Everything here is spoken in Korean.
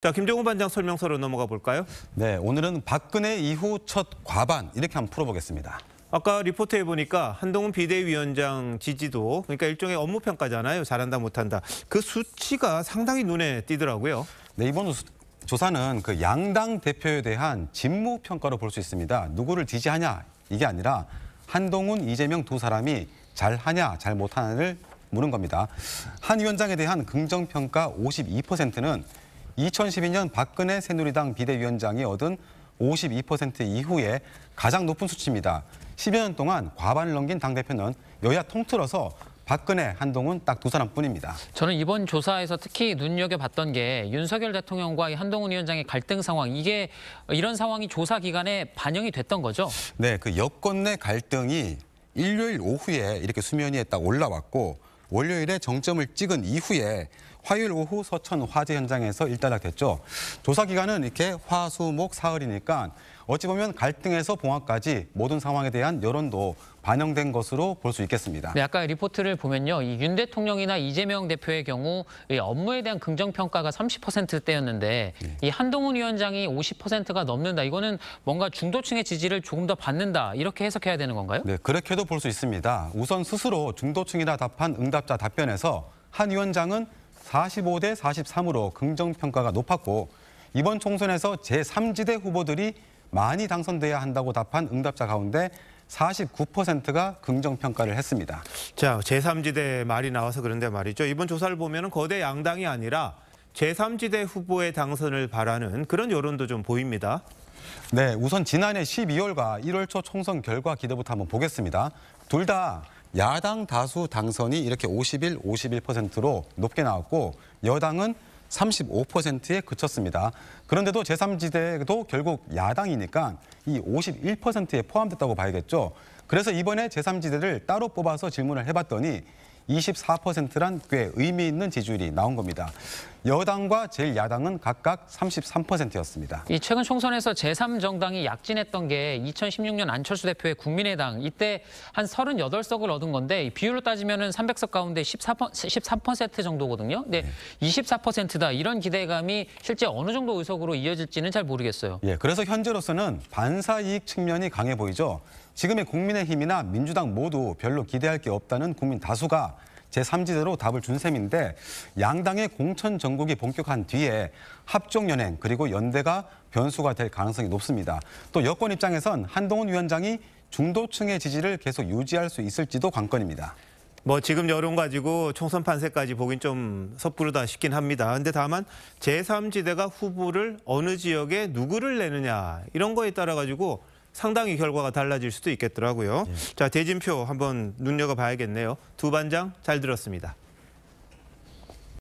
자, 김종우 반장 설명서로 넘어가 볼까요? 네, 오늘은 박근혜 이후 첫 과반 이렇게 한번 풀어보겠습니다. 아까 리포트에 보니까 한동훈 비대위원장 지지도 그러니까 일종의 업무 평가잖아요. 잘한다 못한다. 그 수치가 상당히 눈에 띄더라고요. 네, 이번 조사는 그 양당 대표에 대한 직무 평가로 볼 수 있습니다. 누구를 지지하냐 이게 아니라 한동훈, 이재명 두 사람이 잘하냐 잘 못하냐를 묻는 겁니다. 한 위원장에 대한 긍정 평가 52%는 2012년 박근혜 새누리당 비대위원장이 얻은 52% 이후에 가장 높은 수치입니다. 10여 년 동안 과반을 넘긴 당대표는 여야 통틀어서 박근혜, 한동훈 딱 두 사람뿐입니다. 저는 이번 조사에서 특히 눈여겨봤던 게 윤석열 대통령과 한동훈 위원장의 갈등 상황. 이게 이런 상황이 조사 기간에 반영이 됐던 거죠? 네, 그 여권 내 갈등이 일요일 오후에 이렇게 수면 위에 딱 올라왔고 월요일에 정점을 찍은 이후에 화요일 오후 서천 화재 현장에서 일단락됐죠. 조사 기간은 이렇게 화수목 사흘이니까 어찌 보면 갈등에서 봉합까지 모든 상황에 대한 여론도 반영된 것으로 볼 수 있겠습니다. 네, 아까 리포트를 보면요. 윤 대통령이나 이재명 대표의 경우 업무에 대한 긍정 평가가 30%대였는데 네. 이 한동훈 위원장이 50%가 넘는다. 이거는 뭔가 중도층의 지지를 조금 더 받는다. 이렇게 해석해야 되는 건가요? 네, 그렇게도 볼 수 있습니다. 우선 스스로 중도층이라 답한 응답자 답변에서 한 위원장은 45대 43으로 긍정평가가 높았고 이번 총선에서 제3지대 후보들이 많이 당선돼야 한다고 답한 응답자 가운데 49%가 긍정평가를 했습니다. 자, 제3지대 말이 나와서 그런데 말이죠. 이번 조사를 보면 거대 양당이 아니라 제3지대 후보의 당선을 바라는 그런 여론도 좀 보입니다. 네, 우선 지난해 12월과 1월 초 총선 결과 기대부터 한번 보겠습니다. 둘다 야당 다수 당선이 이렇게 51, 51%로 높게 나왔고 여당은 35%에 그쳤습니다. 그런데도 제3지대도 결국 야당이니까 이 51%에 포함됐다고 봐야겠죠. 그래서 이번에 제3지대를 따로 뽑아서 질문을 해봤더니 24%란 꽤 의미 있는 지지율이 나온 겁니다. 여당과 제1야당은 각각 33%였습니다. 이 최근 총선에서 제3정당이 약진했던 게 2016년 안철수 대표의 국민의당 이때 한 38석을 얻은 건데 비율로 따지면 300석 가운데 14%, 13% 정도거든요. 근데 네. 24%다 이런 기대감이 실제 어느 정도 의석으로 이어질지는 잘 모르겠어요. 예, 그래서 현재로서는 반사이익 측면이 강해 보이죠. 지금의 국민의힘이나 민주당 모두 별로 기대할 게 없다는 국민 다수가 제3지대로 답을 준 셈인데 양당의 공천 정국이 본격한 뒤에 합종연행 그리고 연대가 변수가 될 가능성이 높습니다. 또 여권 입장에선 한동훈 위원장이 중도층의 지지를 계속 유지할 수 있을지도 관건입니다. 뭐 지금 여론 가지고 총선 판세까지 보긴 좀 섣부르다 싶긴 합니다. 근데 다만 제3지대가 후보를 어느 지역에 누구를 내느냐 이런 거에 따라 가지고 상당히 결과가 달라질 수도 있겠더라고요. 예. 자, 대진표 한번 눈여겨봐야겠네요. 두 반장 잘 들었습니다.